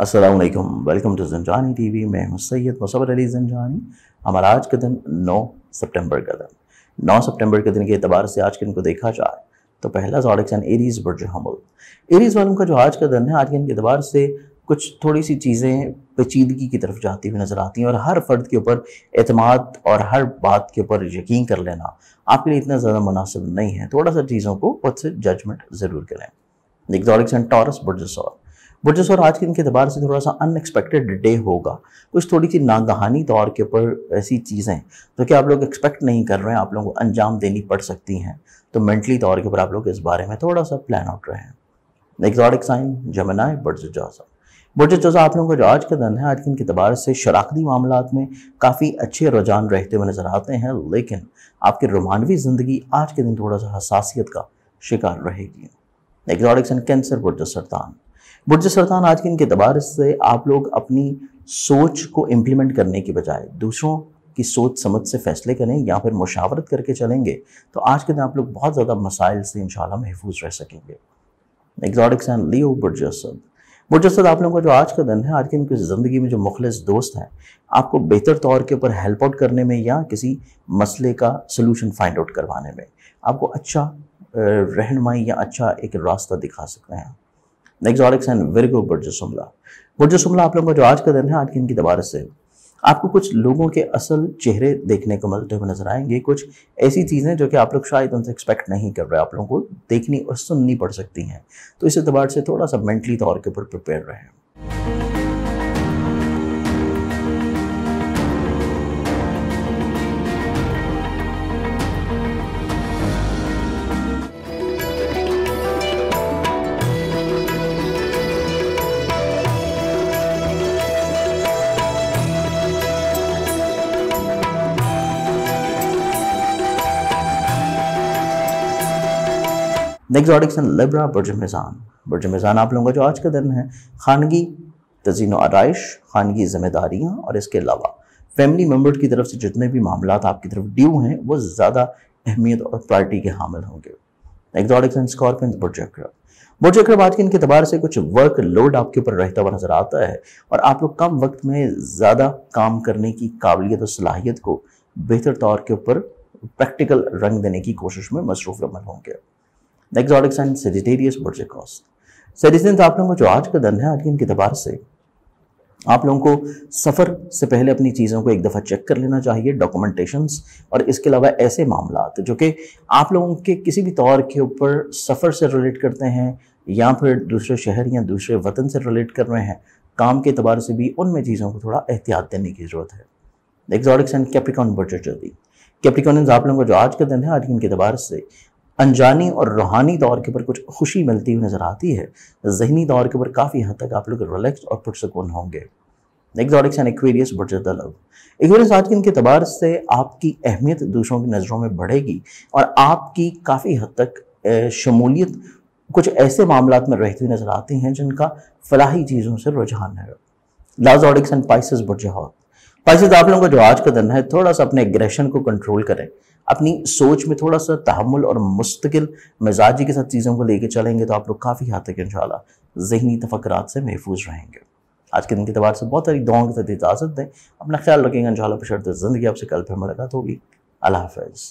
Aslam welcome to जनजानी T V मैं हूँ सैयद मुसवर अली जनजानी हमारा आज का दिन 9 सितंबर का दिन 9 सितंबर के दिन के अतबार से आज के दिन को देखा जाए तो पहला जॉडिक एरीज बर्ज हमल एरीज वालों का जो आज का दिन है आज के दिन के अतबार से कुछ थोड़ी सी चीज़ें पेचीदगी की तरफ जाती हुई नज़र आती हैं और हर फर्द के ऊपर अतमाद और हर बात के ऊपर यकीन कर लेना आपके लिए इतना ज़्यादा मुनासिब नहीं है थोड़ा सा चीज़ों को खुद से जजमेंट ज़रूर करें एक जॉडिक सन टॉरस बर्जसौर और आज के दिन के अतबार से थोड़ा सा अनएक्सपेक्टेड डे होगा कुछ थोड़ी सी नागहानी तौर के ऊपर ऐसी चीज़ें जो कि आप लोग एक्सपेक्ट नहीं कर रहे हैं आप लोगों को अंजाम देनी पड़ सकती हैं तो मेंटली तौर के ऊपर आप लोग इस बारे में थोड़ा सा प्लान आउट हैं एग्जॉटिक साइन जमनाए बुरज जासा बुरज जजा आप लोगों का जो आज का दिन है आज के अतबार से शराखती मामला में काफ़ी अच्छे रुझान रहते हुए नज़र आते हैं लेकिन आपकी रोमानवी ज़िंदगी आज के दिन थोड़ा सा हसासीत का शिकार रहेगी एग्जॉटिक्स साइन कैंसर बुरज सरतान बुर्ज सरतान आज के इनके दबार से आप लोग अपनी सोच को इम्प्लीमेंट करने के बजाय दूसरों की सोच समझ से फैसले करें या फिर मुशावरत करके चलेंगे तो आज के दिन आप लोग बहुत ज़्यादा मसाइल से इन महफूज रह सकेंगे एग्जॉटिक्स एंड लियो बुरजसद बुरजसद आप लोगों का जो आज का दिन है आज के दिन की ज़िंदगी में जो मुखलस दोस्त हैं आपको बेहतर तौर के ऊपर हेल्प आउट करने में या किसी मसले का सलूशन फाइंड आउट करवाने में आपको अच्छा रहनमाई या अच्छा एक रास्ता दिखा सकते हैं एक्जॉटिक्स एंड वेरी गुड बुर्जो शुमला आप लोगों का जो आज का दिन है आज की इनकी दोबारा से आपको कुछ लोगों के असल चेहरे देखने को मिलते हुए नजर आएंगे कुछ ऐसी चीज़ें जो कि आप लोग शायद उनसे एक्सपेक्ट नहीं कर रहे आप लोगों को देखनी और सुननी पड़ सकती हैं तो इस एतबार से थोड़ा सा मेंटली तौर के ऊपर प्रिपेयर रहें नेक्स्ट ऑडिक्सन लिब्रा बुरज मिज़ान बर्ज मिज़ान आप लोगों का जो आज का दिन है खानगी तजीन आरइश खानगी जिम्मेदारियाँ और इसके अलावा फैमिली मेम्बर की तरफ से जितने भी मामला आपकी तरफ ड्यू हैं वो ज़्यादा अहमियत और प्रायरिटी के हामिल होंगे एग्जॉटिक्स एंड स्कॉर्पियंस बुर्ज अक्रब बुरज अक्रब आज के इनके तबार से कुछ वर्क लोड आपके ऊपर रहता हुआ नज़र आता है और आप लोग कम वक्त में ज़्यादा काम करने की काबिलियत और सलाहियत को बेहतर तौर के ऊपर प्रैक्टिकल रंग देने की कोशिश में मसरूफ़ अमल होंगे exotics and Sagittarius birds cross suggestion आप लोगों को जो आज का दिन है आज के दबार से आप लोगों को सफ़र से पहले अपनी चीज़ों को एक दफ़ा चेक कर लेना चाहिए डॉक्यूमेंटेशंस और इसके अलावा ऐसे मामला जो कि आप लोगों के किसी भी तौर के ऊपर सफ़र से रिलेट करते हैं या फिर दूसरे शहर या दूसरे वतन से रिलेट कर रहे हैं काम के अतबार से भी उनमें चीज़ों को थोड़ा एहतियात देने की ज़रूरत है एग्जॉटिक्स एंड कैप्रिकॉन बर्चर जल्दी कैप्रिकॉन आप लोगों को जो आज का दिन है आज के इनके से अनजानी और रूहानी दौर के ऊपर कुछ खुशी मिलती हुई नज़र आती है जहनी दौर के ऊपर काफ़ी हद तक आप लोग रिलैक्स और पुरसकून होंगे एक्वेरियस एक्वेरियस आज के इनके तबार से आपकी अहमियत दूसरों की नज़रों में बढ़ेगी और आपकी काफ़ी हद तक शमूलियत कुछ ऐसे मामला में रहती हुई नज़र आती हैं जिनका फलाही चीज़ों से रुझान है लाजॉडिक्स एंड पाइसिस बुरजहात वैसे तो आप लोगों का जो आज का दिन है थोड़ा सा अपने एग्रेशन को कंट्रोल करें अपनी सोच में थोड़ा सा तहमुल और मुस्तकिल मिजाजी के साथ चीज़ों को लेकर चलेंगे तो आप लोग काफ़ी हद तक इन जहनी तफकरात से महफूज रहेंगे आज के दिन के अतबार से बहुत सारी दुआओं के साथ इजाज़त दें अपना ख्याल रखेंगे इन शाला पिछड़ते ज़िंदगी आपसे कल फिर मुलाकात होगी अल्लाह हाफिज़